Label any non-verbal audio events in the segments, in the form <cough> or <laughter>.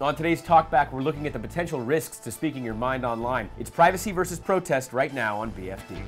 On today's Talkback, we're looking at the potential risks to speaking your mind online. It's privacy versus protest right now on BFD.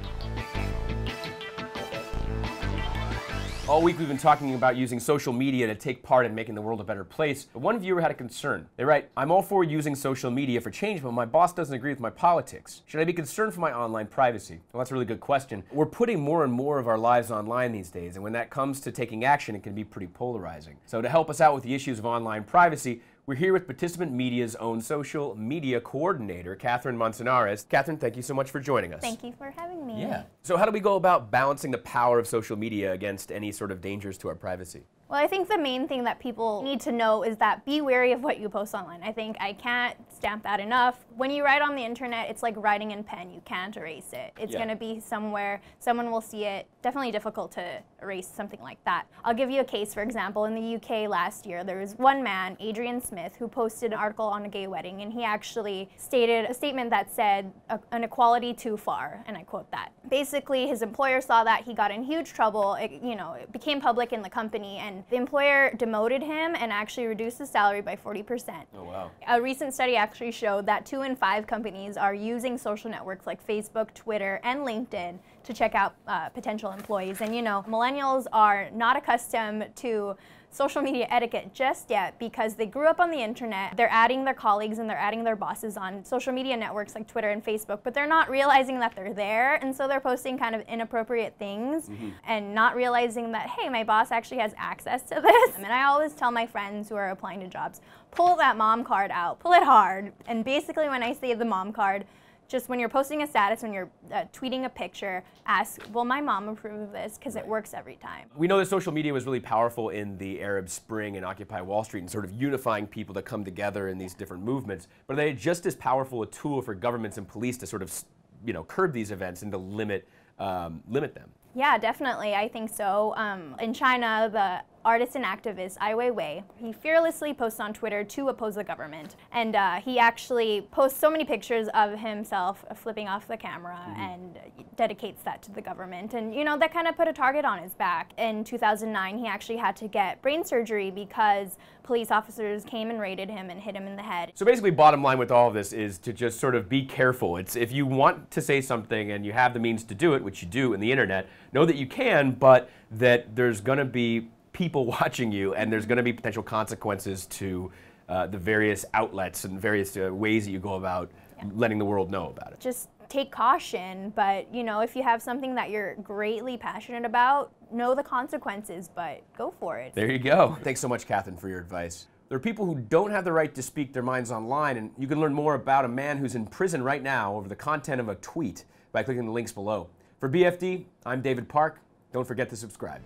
All week we've been talking about using social media to take part in making the world a better place, but one viewer had a concern. They write, I'm all for using social media for change, but my boss doesn't agree with my politics. Should I be concerned for my online privacy? Well, that's a really good question. We're putting more and more of our lives online these days, and when that comes to taking action, it can be pretty polarizing. So to help us out with the issues of online privacy, we're here with Participant Media's own social media coordinator, Catherine Monsonares. Catherine, thank you so much for joining us. Thank you for having me. Yeah. So how do we go about balancing the power of social media against any sort of dangers to our privacy? Well, I think the main thing that people need to know is that be wary of what you post online. I think I can't stamp that enough. When you write on the internet, it's like writing in pen. You can't erase it. It's yeah. going to be somewhere, someone will see it. Definitely difficult to erase something like that. I'll give you a case, for example. In the UK last year, there was one man, Adrian Smith, who posted an article on a gay wedding, and he actually stated a statement that said, an equality too far, and I quote that. Basically, his employer saw that. He got in huge trouble. It, you know, it became public in the company, and the employer demoted him and actually reduced his salary by 40%. Oh, wow. A recent study actually actually showed that two in five companies are using social networks like Facebook, Twitter, and LinkedIn to check out uh, potential employees. And you know, millennials are not accustomed to social media etiquette just yet because they grew up on the internet, they're adding their colleagues and they're adding their bosses on social media networks like Twitter and Facebook, but they're not realizing that they're there and so they're posting kind of inappropriate things mm-hmm. and not realizing that, hey, my boss actually has access to this. <laughs> And I always tell my friends who are applying to jobs, pull that mom card out, pull it hard. And basically when I say the mom card, just when you're posting a status, when you're uh, tweeting a picture, ask, will my mom approve of this? Because it works every time. We know that social media was really powerful in the Arab Spring and Occupy Wall Street and sort of unifying people to come together in these different movements. But are they just as powerful a tool for governments and police to sort of, you know, curb these events and to limit, um, limit them? Yeah, definitely. I think so. Um, in China, the artist and activist Ai Weiwei. He fearlessly posts on Twitter to oppose the government. And uh, he actually posts so many pictures of himself flipping off the camera mm -hmm. and dedicates that to the government. And, you know, that kind of put a target on his back. In 2009, he actually had to get brain surgery because police officers came and raided him and hit him in the head. So basically, bottom line with all of this is to just sort of be careful. It's if you want to say something and you have the means to do it, which you do in the internet, know that you can, but that there's going to be people <laughs> watching you, and there's going to be potential consequences to uh, the various outlets and various uh, ways that you go about yeah. letting the world know about it. Just take caution, but you know, if you have something that you're greatly passionate about, know the consequences, but go for it. There you go. Thanks so much, Catherine, for your advice. There are people who don't have the right to speak their minds online, and you can learn more about a man who's in prison right now over the content of a tweet by clicking the links below. For BFD, I'm David Park. Don't forget to subscribe.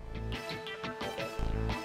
Thank you.